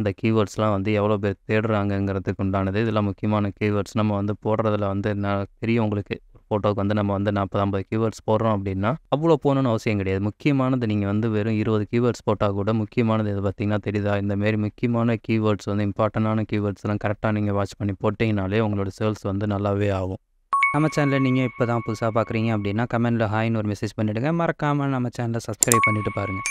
இந்த கீவேர்ட்ஸ்லாம் வந்து எவ்வளோ பேர் தேடுறாங்கங்கிறதுக்கு உண்டானது இதெல்லாம் முக்கியமான கீவேர்ட்ஸ் நம்ம வந்து போடுறதுல வந்து நான் தெரியும் உங்களுக்கு ஃபோட்டோவுக்கு வந்து நம்ம வந்து நாற்பது ஐம்பது கீவேர்ட்ஸ் போடுறோம் அப்படின்னா அவ்வளோ போகணும்னு அவசியம் கிடையாது முக்கியமானது நீங்கள் வந்து வெறும் இருபது கீவேர்ட்ஸ் போட்டால் கூட முக்கியமானது இது பார்த்திங்கன்னா தெரியுதா இந்தமாரி முக்கியமான கீவேர்ட்ஸ் வந்து இம்பார்ட்டண்டான கீவேர்ட்ஸ்லாம் கரெக்டாக நீங்கள் வாட்ச் பண்ணி போட்டிங்கனாலே உங்களோட சேல்ஸ் வந்து நல்லாவே ஆகும் நம்ம சேனலில் நீங்கள் இப்போ தான் புதுசாக பார்க்குறீங்க அப்படின்னா கமெண்ட்டில் ஹாய்னு ஒரு மெசேஜ் பண்ணிவிடுங்க மறக்காமல் நம்ம சேனலை சப்ஸ்கிரைப் பண்ணிவிட்டு பாருங்கள்